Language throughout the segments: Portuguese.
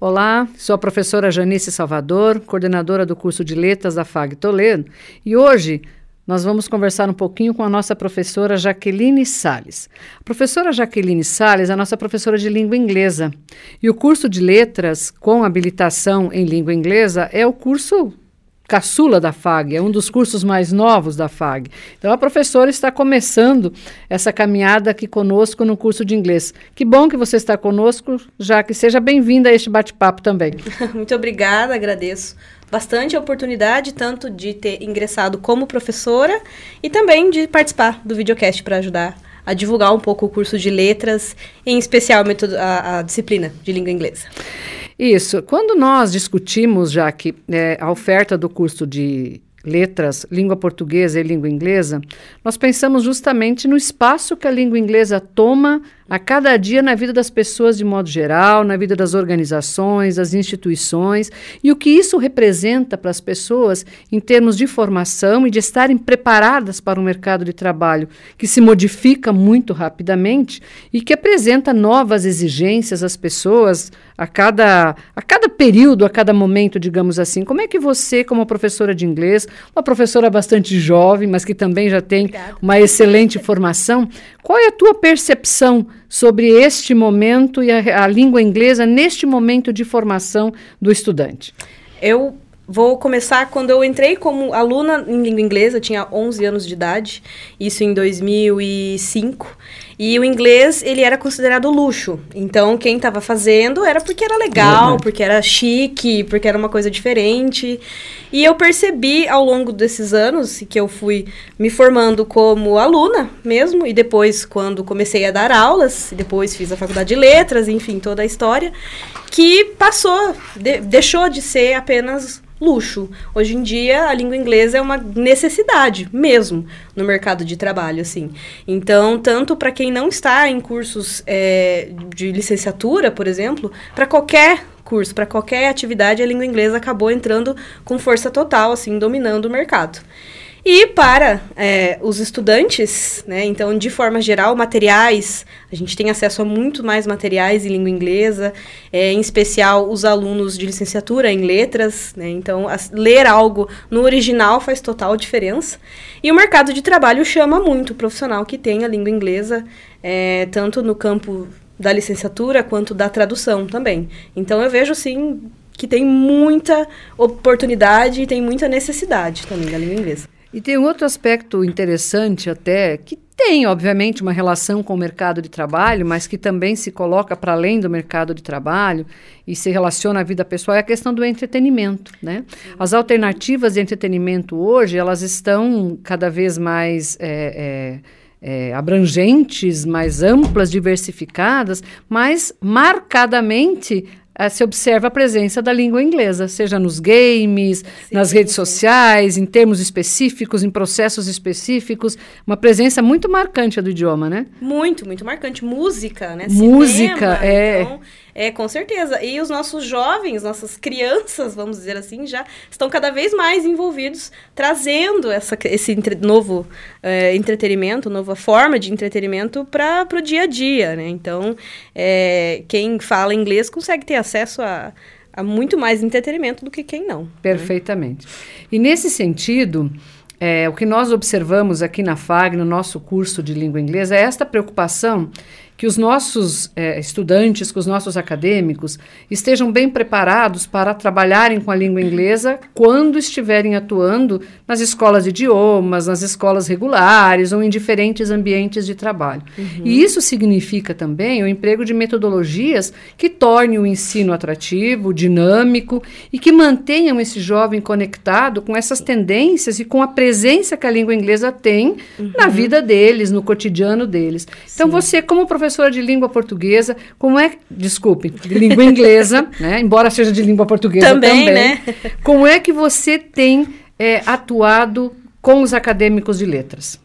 Olá, sou a professora Janice Salvador, coordenadora do curso de Letras da FAG Toledo, e hoje nós vamos conversar um pouquinho com a nossa professora Jaqueline Sales. A professora Jaqueline Sales é a nossa professora de língua inglesa, e o curso de Letras com habilitação em língua inglesa é o curso caçula da FAG, é um dos cursos mais novos da FAG. Então a professora está começando essa caminhada aqui conosco no curso de inglês. Que bom que você está conosco, já que seja bem-vinda a este bate-papo também. Muito obrigada, agradeço bastante a oportunidade, tanto de ter ingressado como professora e também de participar do videocast para ajudar a divulgar um pouco o curso de letras, em especial a, a, a disciplina de língua inglesa. Isso. Quando nós discutimos, já que é, a oferta do curso de letras, língua portuguesa e língua inglesa, nós pensamos justamente no espaço que a língua inglesa toma a cada dia na vida das pessoas de modo geral, na vida das organizações, das instituições, e o que isso representa para as pessoas em termos de formação e de estarem preparadas para um mercado de trabalho que se modifica muito rapidamente e que apresenta novas exigências às pessoas a cada, a cada período, a cada momento, digamos assim. Como é que você, como professora de inglês, uma professora bastante jovem, mas que também já tem Obrigada. uma excelente formação, qual é a tua percepção? sobre este momento e a, a língua inglesa neste momento de formação do estudante? Eu Vou começar quando eu entrei como aluna em língua inglesa, tinha 11 anos de idade, isso em 2005. E o inglês, ele era considerado luxo. Então, quem estava fazendo era porque era legal, porque era chique, porque era uma coisa diferente. E eu percebi ao longo desses anos que eu fui me formando como aluna mesmo, e depois, quando comecei a dar aulas, depois fiz a faculdade de letras, enfim, toda a história, que passou, de, deixou de ser apenas luxo. Hoje em dia, a língua inglesa é uma necessidade mesmo no mercado de trabalho, assim. Então, tanto para quem quem não está em cursos é, de licenciatura, por exemplo, para qualquer curso, para qualquer atividade, a língua inglesa acabou entrando com força total, assim, dominando o mercado. E para é, os estudantes, né, então, de forma geral, materiais, a gente tem acesso a muito mais materiais em língua inglesa, é, em especial os alunos de licenciatura em letras, né, então, as, ler algo no original faz total diferença. E o mercado de trabalho chama muito o profissional que tem a língua inglesa, é, tanto no campo da licenciatura quanto da tradução também. Então, eu vejo, sim, que tem muita oportunidade e tem muita necessidade também da língua inglesa. E tem um outro aspecto interessante até, que tem, obviamente, uma relação com o mercado de trabalho, mas que também se coloca para além do mercado de trabalho e se relaciona à vida pessoal, é a questão do entretenimento, né? As alternativas de entretenimento hoje, elas estão cada vez mais... É, é, é, abrangentes, mais amplas, diversificadas, mas marcadamente uh, se observa a presença da língua inglesa, seja nos games, sim, nas redes sociais, em termos específicos, em processos específicos, uma presença muito marcante do idioma, né? Muito, muito marcante. Música, né? Música, Cinema, é. Então, é, com certeza. E os nossos jovens, nossas crianças, vamos dizer assim, já estão cada vez mais envolvidos, trazendo essa, esse entre, novo é, entretenimento, nova forma de entretenimento para o dia a dia, né? Então, é, quem fala inglês consegue ter acesso a muito mais entretenimento do que quem não. Né? Perfeitamente. Né? E nesse sentido, é, o que nós observamos aqui na FAG, no nosso curso de língua inglesa, é esta preocupação que os nossos é, estudantes, que os nossos acadêmicos estejam bem preparados para trabalharem com a língua inglesa quando estiverem atuando nas escolas de idiomas, nas escolas regulares ou em diferentes ambientes de trabalho. Uhum. E isso significa também o emprego de metodologias que tornem o ensino atrativo, dinâmico e que mantenham esse jovem conectado com essas tendências e com a presença que a língua inglesa tem uhum. na vida deles, no cotidiano deles. Então, Sim. você, como professor, professora de língua portuguesa, como é, desculpe, de língua inglesa, né? Embora seja de língua portuguesa também, também. Né? Como é que você tem é, atuado com os acadêmicos de letras?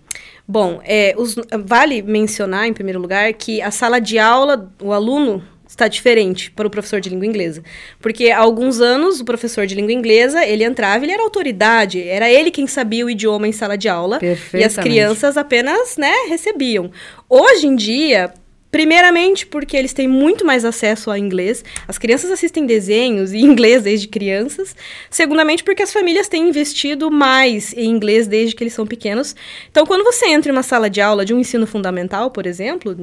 Bom, é, os, vale mencionar, em primeiro lugar, que a sala de aula, o aluno está diferente para o professor de língua inglesa. Porque há alguns anos, o professor de língua inglesa, ele entrava, ele era autoridade, era ele quem sabia o idioma em sala de aula, e as crianças apenas, né, recebiam. Hoje em dia, Primeiramente, porque eles têm muito mais acesso ao inglês. As crianças assistem desenhos em inglês desde crianças. Segundamente, porque as famílias têm investido mais em inglês desde que eles são pequenos. Então, quando você entra em uma sala de aula de um ensino fundamental, por exemplo,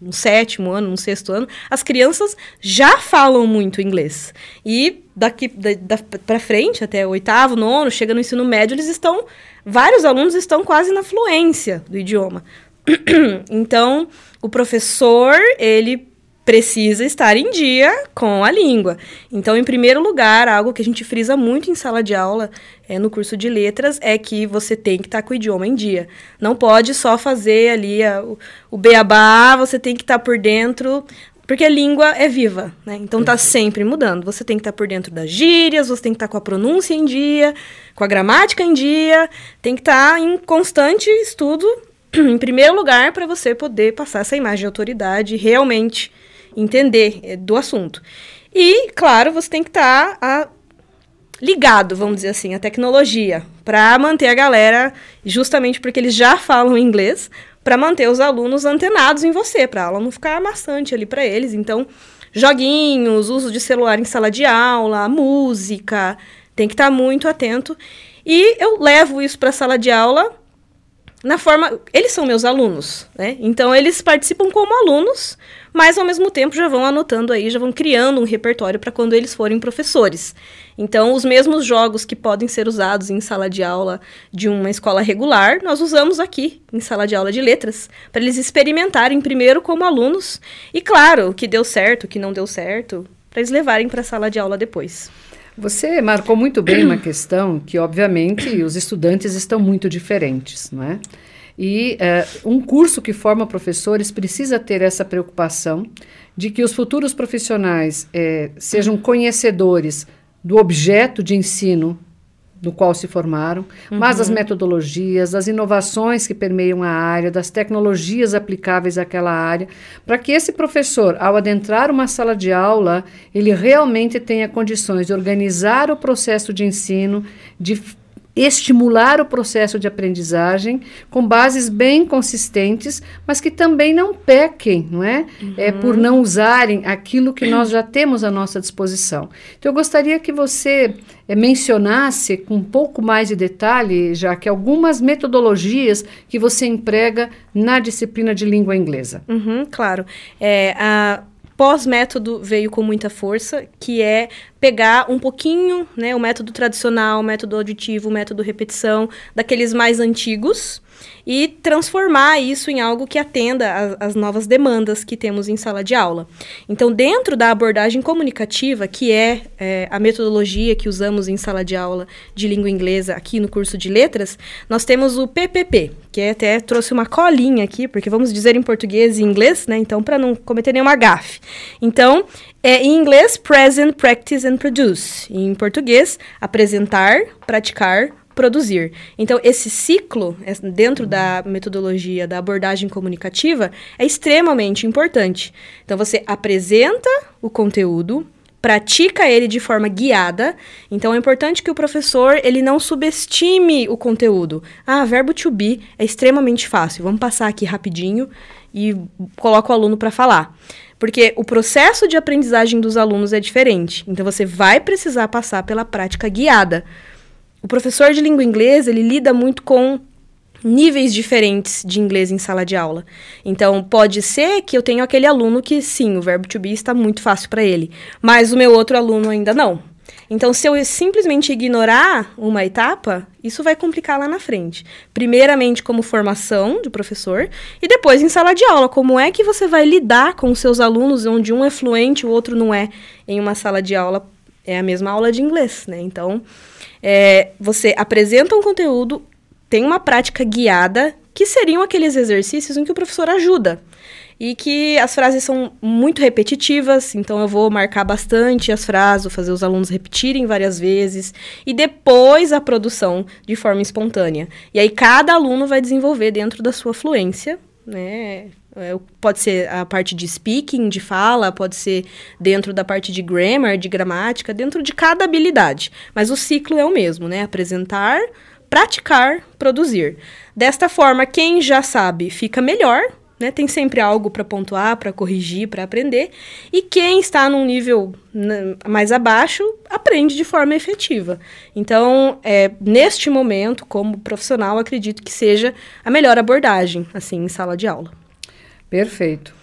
no sétimo ano, no sexto ano, as crianças já falam muito inglês. E daqui da, da, para frente, até oitavo, nono, chega no ensino médio, eles estão. Vários alunos estão quase na fluência do idioma. então, o professor, ele precisa estar em dia com a língua. Então, em primeiro lugar, algo que a gente frisa muito em sala de aula, é, no curso de letras, é que você tem que estar com o idioma em dia. Não pode só fazer ali a, o, o beabá, você tem que estar por dentro porque a língua é viva, né? Então tá sempre mudando. Você tem que estar por dentro das gírias, você tem que estar com a pronúncia em dia, com a gramática em dia, tem que estar em constante estudo em primeiro lugar, para você poder passar essa imagem de autoridade e realmente entender é, do assunto. E, claro, você tem que estar tá ligado, vamos dizer assim, à tecnologia, para manter a galera, justamente porque eles já falam inglês, para manter os alunos antenados em você, para a aula não ficar amassante ali para eles. Então, joguinhos, uso de celular em sala de aula, música, tem que estar tá muito atento. E eu levo isso para a sala de aula na forma. Eles são meus alunos, né? Então eles participam como alunos, mas ao mesmo tempo já vão anotando aí, já vão criando um repertório para quando eles forem professores. Então, os mesmos jogos que podem ser usados em sala de aula de uma escola regular, nós usamos aqui em sala de aula de letras, para eles experimentarem primeiro como alunos e, claro, o que deu certo, o que não deu certo, para eles levarem para a sala de aula depois. Você marcou muito bem uma questão que, obviamente, os estudantes estão muito diferentes, não é? E uh, um curso que forma professores precisa ter essa preocupação de que os futuros profissionais eh, sejam conhecedores do objeto de ensino no qual se formaram, uhum. mas as uhum. metodologias, as inovações que permeiam a área, das tecnologias aplicáveis àquela área, para que esse professor, ao adentrar uma sala de aula, ele realmente tenha condições de organizar o processo de ensino, de estimular o processo de aprendizagem com bases bem consistentes, mas que também não pequem, não é? é uhum. é por não usarem aquilo que nós já temos à nossa disposição. Então, eu gostaria que você é, mencionasse com um pouco mais de detalhe, já que algumas metodologias que você emprega na disciplina de língua inglesa. Uhum, claro. É, a pós-método veio com muita força, que é pegar um pouquinho, né, o método tradicional, o método auditivo, o método repetição, daqueles mais antigos, e transformar isso em algo que atenda às novas demandas que temos em sala de aula. Então, dentro da abordagem comunicativa, que é, é a metodologia que usamos em sala de aula de língua inglesa aqui no curso de letras, nós temos o PPP, que é até trouxe uma colinha aqui, porque vamos dizer em português e inglês, né? Então, para não cometer nenhuma gafe. Então, é em inglês present, practice and produce. E em português, apresentar, praticar, produzir. Então, esse ciclo, dentro da metodologia da abordagem comunicativa, é extremamente importante. Então, você apresenta o conteúdo, pratica ele de forma guiada. Então é importante que o professor ele não subestime o conteúdo. Ah, verbo to be é extremamente fácil. Vamos passar aqui rapidinho e coloca o aluno para falar. Porque o processo de aprendizagem dos alunos é diferente. Então você vai precisar passar pela prática guiada. O professor de língua inglesa, ele lida muito com níveis diferentes de inglês em sala de aula. Então, pode ser que eu tenha aquele aluno que sim, o verbo to be está muito fácil para ele, mas o meu outro aluno ainda não. Então, se eu simplesmente ignorar uma etapa, isso vai complicar lá na frente. Primeiramente, como formação do professor, e depois em sala de aula. Como é que você vai lidar com os seus alunos, onde um é fluente, o outro não é, em uma sala de aula? É a mesma aula de inglês, né? Então, é, você apresenta um conteúdo, tem uma prática guiada, que seriam aqueles exercícios em que o professor ajuda. E que as frases são muito repetitivas, então eu vou marcar bastante as frases, vou fazer os alunos repetirem várias vezes, e depois a produção de forma espontânea. E aí cada aluno vai desenvolver dentro da sua fluência, né? É, pode ser a parte de speaking, de fala, pode ser dentro da parte de grammar, de gramática, dentro de cada habilidade. Mas o ciclo é o mesmo, né? Apresentar, praticar, produzir. Desta forma, quem já sabe fica melhor, né? Tem sempre algo para pontuar, para corrigir, para aprender. E quem está num nível mais abaixo aprende de forma efetiva. Então, é, neste momento, como profissional, acredito que seja a melhor abordagem, assim, em sala de aula. Perfeito.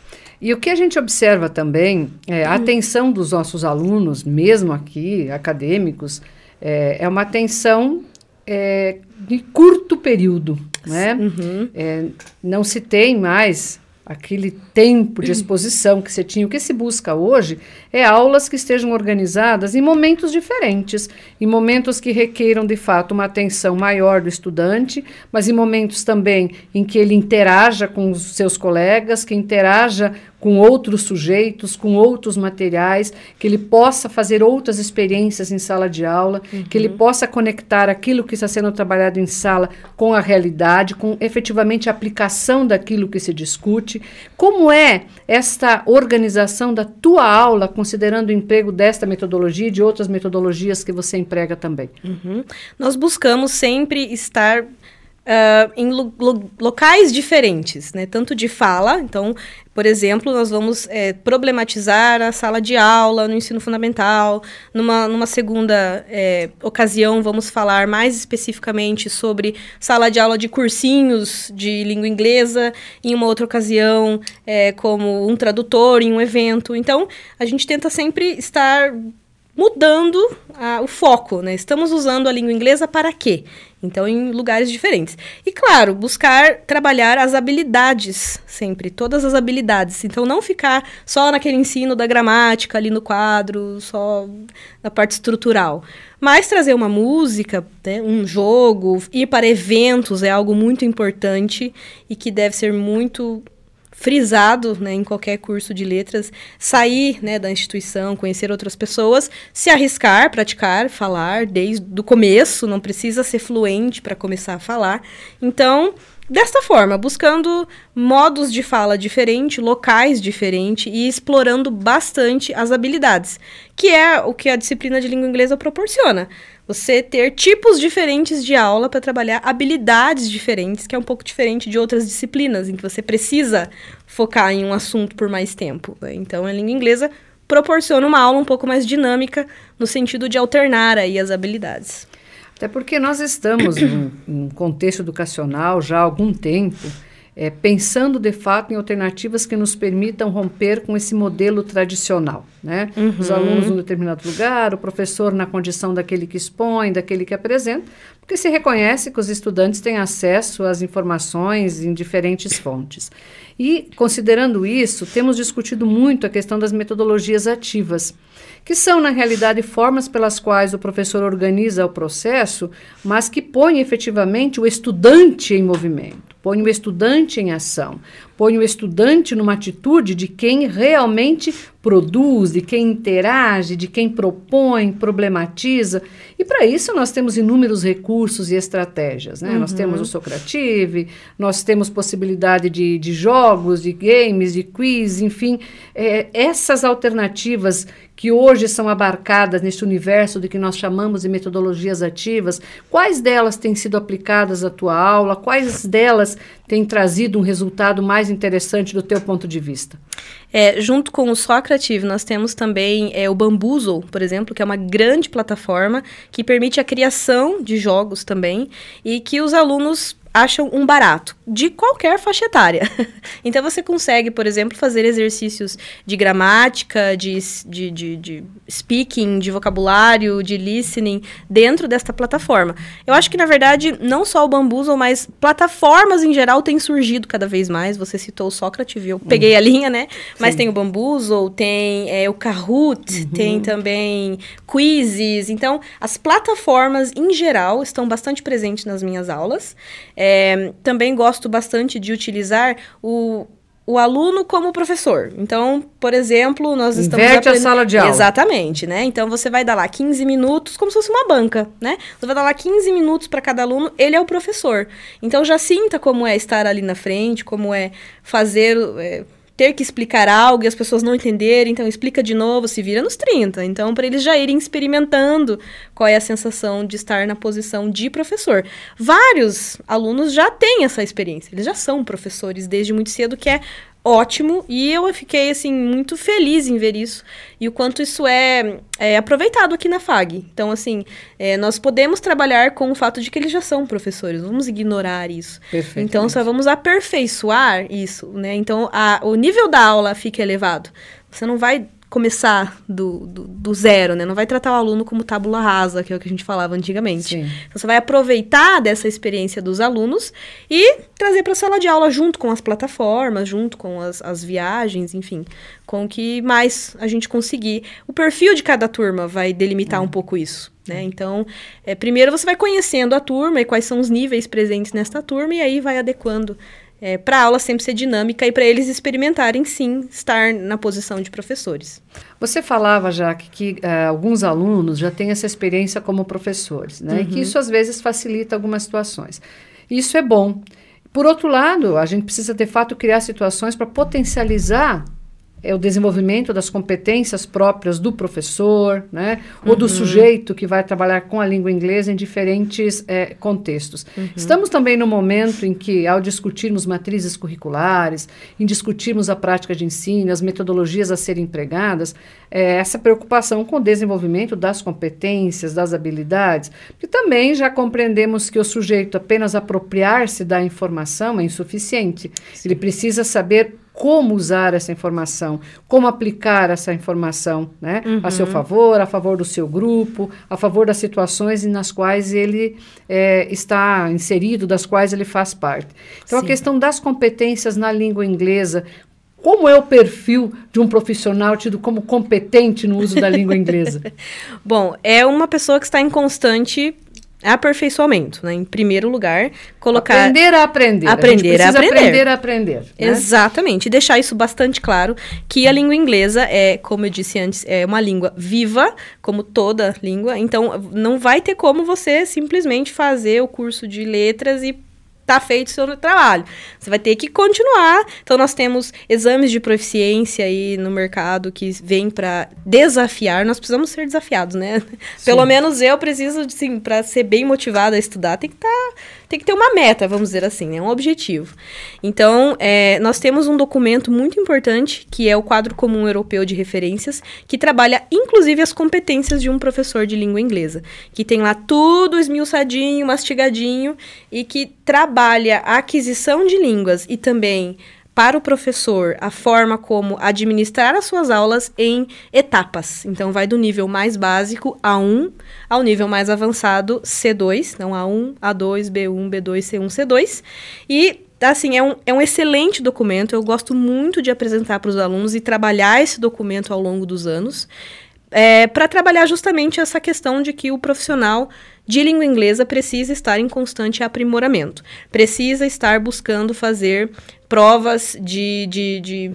E o que a gente observa também é a atenção dos nossos alunos, mesmo aqui, acadêmicos, é, é uma atenção é, de curto período. Né? Uhum. É, não se tem mais aquele tempo de exposição que você tinha. O que se busca hoje é aulas que estejam organizadas em momentos diferentes, em momentos que requeiram de fato uma atenção maior do estudante, mas em momentos também em que ele interaja com os seus colegas, que interaja com outros sujeitos, com outros materiais, que ele possa fazer outras experiências em sala de aula, uhum. que ele uhum. possa conectar aquilo que está sendo trabalhado em sala com a realidade, com efetivamente a aplicação daquilo que se discute. Como é esta organização da tua aula com considerando o emprego desta metodologia e de outras metodologias que você emprega também? Uhum. Nós buscamos sempre estar Uh, em lo lo locais diferentes, né? tanto de fala, então, por exemplo, nós vamos é, problematizar a sala de aula no ensino fundamental, numa, numa segunda é, ocasião vamos falar mais especificamente sobre sala de aula de cursinhos de língua inglesa, em uma outra ocasião é, como um tradutor em um evento, então a gente tenta sempre estar mudando a, o foco, né? Estamos usando a língua inglesa para quê? Então, em lugares diferentes. E, claro, buscar trabalhar as habilidades, sempre, todas as habilidades. Então, não ficar só naquele ensino da gramática ali no quadro, só na parte estrutural. Mas trazer uma música, né, um jogo, ir para eventos é algo muito importante e que deve ser muito frisado né, em qualquer curso de letras, sair né, da instituição, conhecer outras pessoas, se arriscar, praticar, falar desde o começo, não precisa ser fluente para começar a falar. Então, desta forma, buscando modos de fala diferente, locais diferentes e explorando bastante as habilidades, que é o que a disciplina de língua inglesa proporciona. Você ter tipos diferentes de aula para trabalhar habilidades diferentes, que é um pouco diferente de outras disciplinas em que você precisa focar em um assunto por mais tempo. Né? Então, a língua inglesa proporciona uma aula um pouco mais dinâmica no sentido de alternar aí as habilidades. Até porque nós estamos em um contexto educacional já há algum tempo, é, pensando de fato em alternativas que nos permitam romper com esse modelo tradicional. Né? Uhum. Os alunos em determinado lugar, o professor na condição daquele que expõe, daquele que apresenta, porque se reconhece que os estudantes têm acesso às informações em diferentes fontes. E, considerando isso, temos discutido muito a questão das metodologias ativas que são, na realidade, formas pelas quais o professor organiza o processo, mas que põe efetivamente o estudante em movimento, põe o estudante em ação, põe o estudante numa atitude de quem realmente produz, de quem interage, de quem propõe, problematiza. E para isso nós temos inúmeros recursos e estratégias. Né? Uhum. Nós temos o Socrative, nós temos possibilidade de, de jogos, de games, de quiz, enfim. É, essas alternativas que hoje são abarcadas neste universo de que nós chamamos de metodologias ativas, quais delas têm sido aplicadas à tua aula? Quais delas têm trazido um resultado mais interessante do teu ponto de vista? É, junto com o Socrative, nós temos também é, o Bambuzo, por exemplo, que é uma grande plataforma que permite a criação de jogos também e que os alunos acham um barato, de qualquer faixa etária. então você consegue, por exemplo, fazer exercícios de gramática, de, de, de, de, speaking, de vocabulário, de listening dentro desta plataforma. Eu acho que, na verdade, não só o Bambuzo, mas plataformas em geral têm surgido cada vez mais. Você citou o Socrative, eu uhum. peguei a linha, né? Mas tem o Bambuzo, tem é, o Kahoot, uhum. tem também quizzes. Então, as plataformas em geral estão bastante presentes nas minhas aulas. É, é, também gosto bastante de utilizar o o aluno como professor. Então, por exemplo, nós estamos... aprendendo... a sala de aula. Exatamente, né? Então, você vai dar lá 15 minutos, como se fosse uma banca, né? Você vai dar lá 15 minutos para cada aluno, ele é o professor. Então, já sinta como é estar ali na frente, como é fazer... É, ter que explicar algo e as pessoas não entenderem, então explica de novo, se vira nos 30. Então, para eles já irem experimentando qual é a sensação de estar na posição de professor. Vários alunos já têm essa experiência, eles já são professores desde muito cedo, que é ótimo e eu fiquei assim muito feliz em ver isso e o quanto isso é, é aproveitado aqui na FAG. Então assim é, nós podemos trabalhar com o fato de que eles já são professores, vamos ignorar isso. Então só vamos aperfeiçoar isso, né? Então a, o nível da aula fica elevado. Você não vai começar do, do, do, zero, né? Não vai tratar o aluno como tábula rasa, que é o que a gente falava antigamente. Então, você vai aproveitar dessa experiência dos alunos e trazer para a sala de aula junto com as plataformas, junto com as, as viagens, enfim, com o que mais a gente conseguir. O perfil de cada turma vai delimitar um hum. pouco isso. Né? Hum. Então, é, primeiro você vai conhecendo a turma e quais são os níveis presentes nesta turma, e aí vai adequando é, para a aula sempre ser dinâmica e para eles experimentarem sim estar na posição de professores. Você falava, Jaque, que uh, alguns alunos já têm essa experiência como professores, né? Uhum. E que uhum. isso às vezes facilita algumas situações. Isso é bom. Por outro lado, a gente precisa de fato criar situações para potencializar é o desenvolvimento das competências próprias do professor, né? Uhum. Ou do uhum. sujeito que vai trabalhar com a língua inglesa em diferentes é, contextos. Uhum. Estamos também no momento em que, ao discutirmos matrizes curriculares, em discutirmos a prática de ensino, as metodologias a serem empregadas, é, essa preocupação com o desenvolvimento das competências, das habilidades, e também já compreendemos que o sujeito apenas apropriar-se da informação é insuficiente. Sim. Ele precisa saber como usar essa informação, como aplicar essa informação né, uhum. a seu favor, a favor do seu grupo, a favor das situações nas quais ele é, está inserido, das quais ele faz parte. Então, Sim. a questão das competências na língua inglesa, como é o perfil de um profissional tido como competente no uso da língua inglesa? Bom, é uma pessoa que está em constante aperfeiçoamento, né? Em primeiro lugar, colocar aprender a aprender, aprender a, a aprender, aprender a aprender, né? exatamente, e deixar isso bastante claro que a língua inglesa é, como eu disse antes, é uma língua viva, como toda língua. Então, não vai ter como você simplesmente fazer o curso de letras e tá feito o seu trabalho. Você vai ter que continuar. Então, nós temos exames de proficiência aí no mercado que vêm para desafiar. Nós precisamos ser desafiados, né? Sim. Pelo menos eu preciso, assim, para ser bem motivada a estudar, tem que estar. Tá tem que ter uma meta, vamos dizer assim, né? um objetivo. Então, é, nós temos um documento muito importante, que é o Quadro Comum Europeu de Referências, que trabalha inclusive as competências de um professor de língua inglesa, que tem lá tudo esmiuçadinho, mastigadinho, e que trabalha a aquisição de línguas e também para o professor a forma como administrar as suas aulas em etapas. Então, vai do nível mais básico, A1, ao nível mais avançado, C2. Então, A1, A2, B1, B2, C1, C2. E assim, é um, é um excelente documento. Eu gosto muito de apresentar para os alunos e trabalhar esse documento ao longo dos anos é, para trabalhar justamente essa questão de que o profissional de língua inglesa precisa estar em constante aprimoramento, precisa estar buscando fazer provas de, de, de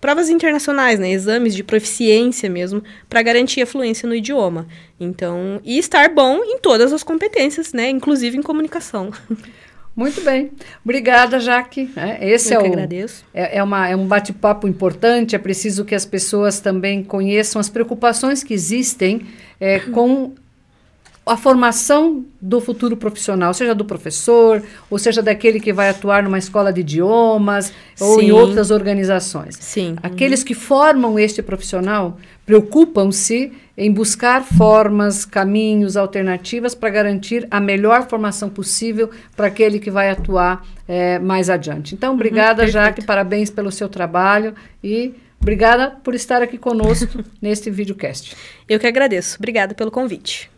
provas internacionais, né? exames de proficiência mesmo, para garantir a fluência no idioma. Então, e estar bom em todas as competências, né? inclusive em comunicação. Muito bem. Obrigada, Jaque. É, esse Eu é que o, agradeço. É, é, uma, é um bate-papo importante. É preciso que as pessoas também conheçam as preocupações que existem é, com a formação do futuro profissional, seja do professor, ou seja daquele que vai atuar numa escola de idiomas Sim. ou em outras organizações. Sim. Aqueles uhum. que formam este profissional preocupam-se em buscar formas, caminhos, alternativas para garantir a melhor formação possível para aquele que vai atuar é, mais adiante. Então, uhum, obrigada, uhum, Jaque, parabéns pelo seu trabalho e obrigada por estar aqui conosco neste videocast. Eu que agradeço. Obrigada pelo convite.